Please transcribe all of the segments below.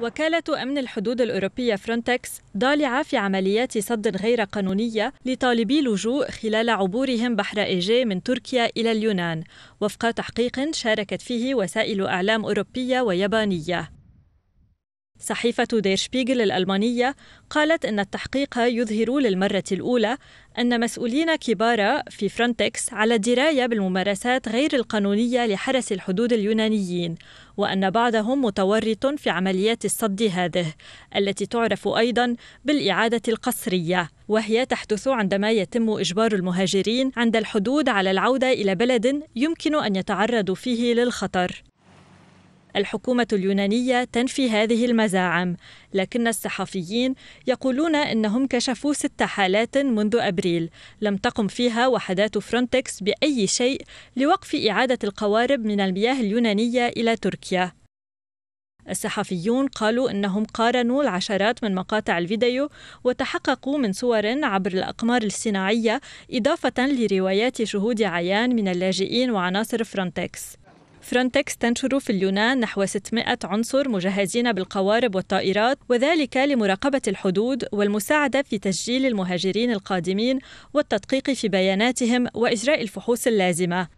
وكالة أمن الحدود الأوروبية فرونتكس ضالعة في عمليات صد غير قانونية لطالبي لجوء خلال عبورهم بحر إيجي من تركيا إلى اليونان وفق تحقيق شاركت فيه وسائل أعلام أوروبية ويابانية صحيفة دير شبيغل الألمانية قالت أن التحقيق يظهر للمرة الأولى أن مسؤولين كبار في فرونتكس على دراية بالممارسات غير القانونية لحرس الحدود اليونانيين وأن بعضهم متورط في عمليات الصد هذه التي تعرف أيضا بالإعادة القسرية وهي تحدث عندما يتم إجبار المهاجرين عند الحدود على العودة إلى بلد يمكن أن يتعرضوا فيه للخطر الحكومة اليونانية تنفي هذه المزاعم لكن الصحفيين يقولون أنهم كشفوا ست حالات منذ أبريل لم تقم فيها وحدات فرونتكس بأي شيء لوقف إعادة القوارب من المياه اليونانية إلى تركيا الصحفيون قالوا انهم قارنوا العشرات من مقاطع الفيديو وتحققوا من صور عبر الاقمار الصناعيه اضافه لروايات شهود عيان من اللاجئين وعناصر فرونتكس فرونتكس تنشر في اليونان نحو 600 عنصر مجهزين بالقوارب والطائرات وذلك لمراقبة الحدود والمساعدة في تسجيل المهاجرين القادمين والتدقيق في بياناتهم وإجراء الفحوص اللازمة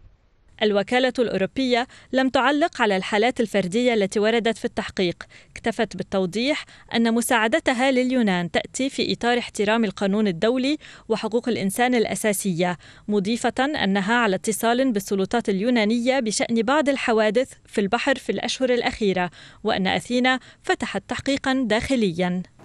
الوكالة الأوروبية لم تعلق على الحالات الفردية التي وردت في التحقيق اكتفت بالتوضيح أن مساعدتها لليونان تأتي في إطار احترام القانون الدولي وحقوق الإنسان الأساسية مضيفة أنها على اتصال بالسلطات اليونانية بشأن بعض الحوادث في البحر في الأشهر الأخيرة وأن أثينا فتحت تحقيقا داخليا